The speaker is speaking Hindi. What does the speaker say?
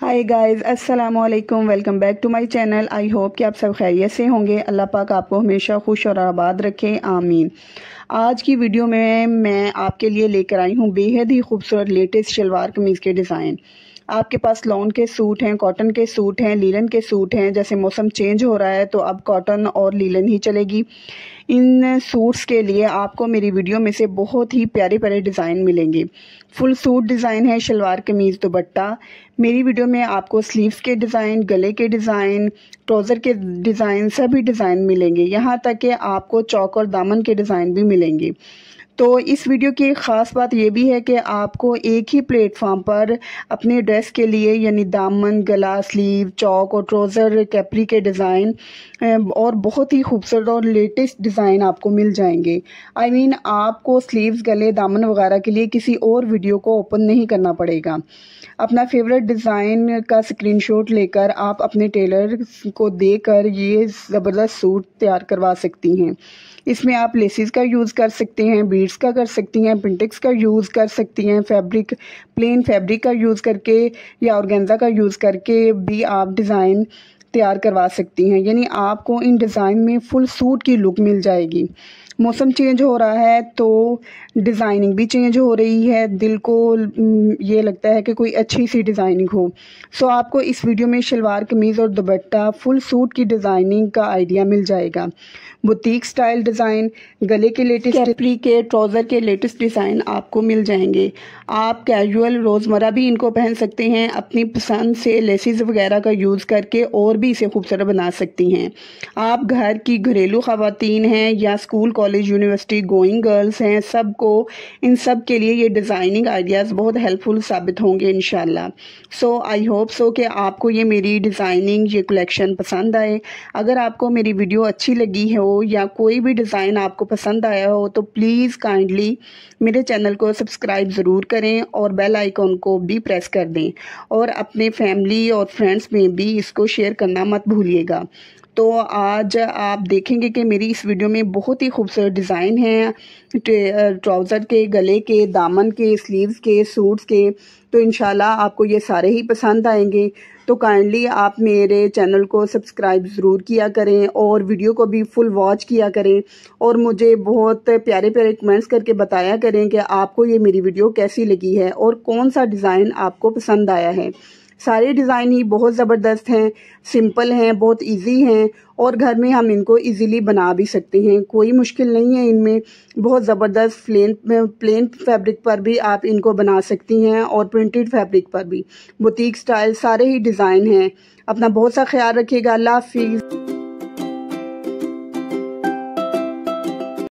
हाय गाइस अस्सलाम वालेकुम welcome back to my channel I hope कि आप सब खैरियत से होंगे अल्लाह पाक आपको हमेशा खुश और आबाद रखे आमीन आज की वीडियो में मैं आपके लिए लेकर आई हूँ बेहद ही खूबसूरत लेटेस्ट शलवार कमीज़ के डिज़ाइन आपके पास लॉन के सूट हैं कॉटन के सूट हैं लीलन के सूट हैं जैसे मौसम चेंज हो रहा है तो अब कॉटन और लीलन ही चलेगी इन सूट्स के लिए आपको मेरी वीडियो में से बहुत ही प्यारे प्यारे डिज़ाइन मिलेंगे फुल सूट डिज़ाइन है शलवार कमीज़ दुबट्टा मेरी वीडियो में आपको स्लीव्स के डिज़ाइन गले के डिज़ाइन ट्रोज़र के डिज़ाइन सभी डिज़ाइन मिलेंगे यहाँ तक कि आपको चौक और दामन के डिज़ाइन भी मिलेंगे तो इस वीडियो की एक ख़ास बात यह भी है कि आपको एक ही प्लेटफॉर्म पर अपने ड्रेस के लिए यानी दामन गला स्लीव चौक और ट्रोज़र कैपरी के डिज़ाइन और बहुत ही खूबसूरत और लेटेस्ट डिज़ाइन आपको मिल जाएंगे आई I मीन mean, आपको स्लीव्स गले दामन वगैरह के लिए किसी और वीडियो को ओपन नहीं करना पड़ेगा अपना फेवरेट डिज़ाइन का स्क्रीन लेकर आप अपने टेलर को देकर ये ज़बरदस्त सूट तैयार करवा सकती हैं इसमें आप लेसिस का यूज़ कर सकते हैं बीट प्रिंट्स का कर सकती हैं पिंटिक्स का यूज़ कर सकती हैं फैब्रिक प्लेन फैब्रिक का यूज़ करके या औरगेंजा का यूज़ करके भी आप डिज़ाइन तैयार करवा सकती हैं यानी आपको इन डिज़ाइन में फुल सूट की लुक मिल जाएगी मौसम चेंज हो रहा है तो डिज़ाइनिंग भी चेंज हो रही है दिल को ये लगता है कि कोई अच्छी सी डिज़ाइनिंग हो सो आपको इस वीडियो में शलवार कमीज़ और दुपट्टा फुल सूट की डिज़ाइनिंग का आइडिया मिल जाएगा बुटीक स्टाइल डिज़ाइन गले के लेटेस्ट कैप्री के ट्राउज़र के लेटेस्ट डिज़ाइन आपको मिल जाएंगे आप कैजुअल रोज़मर्रा भी इनको पहन सकते हैं अपनी पसंद से लेसिस वगैरह का यूज़ करके और भी इसे खूबसूरत बना सकती हैं आप घर की घरेलू खातन हैं या school college university going girls हैं सबको इन सब के लिए ये डिज़ाइनिंग आइडियाज़ बहुत हेल्पफुल साबित होंगे इन सो आई होप सो कि आपको ये मेरी डिज़ाइनिंग ये कलेक्शन पसंद आए अगर आपको मेरी वीडियो अच्छी लगी हो या कोई भी डिज़ाइन आपको पसंद आया हो तो प्लीज़ काइंडली मेरे चैनल को सब्सक्राइब ज़रूर करें और बेल आइकॉन को भी प्रेस कर दें और अपने फैमिली और फ्रेंड्स में भी इसको शेयर करना करना मत भूलिएगा तो आज आप देखेंगे कि मेरी इस वीडियो में बहुत ही खूबसूरत डिज़ाइन है ट्राउज़र के गले के दामन के स्लीव्स के सूट्स के तो इन आपको ये सारे ही पसंद आएंगे तो काइंडली आप मेरे चैनल को सब्सक्राइब ज़रूर किया करें और वीडियो को भी फुल वॉच किया करें और मुझे बहुत प्यारे प्यारे कमेंट्स करके बताया करें कि आपको ये मेरी वीडियो कैसी लगी है और कौन सा डिज़ाइन आपको पसंद आया है सारे डिज़ाइन ही बहुत ज़बरदस्त हैं सिंपल हैं बहुत इजी हैं और घर में हम इनको इजीली बना भी सकते हैं कोई मुश्किल नहीं है इनमें बहुत ज़बरदस्त प्लेन प्लेन फैब्रिक पर भी आप इनको बना सकती हैं और प्रिंटेड फैब्रिक पर भी बुटीक स्टाइल सारे ही डिज़ाइन हैं अपना बहुत सा ख्याल रखिएगा अल्लाह हाफिज़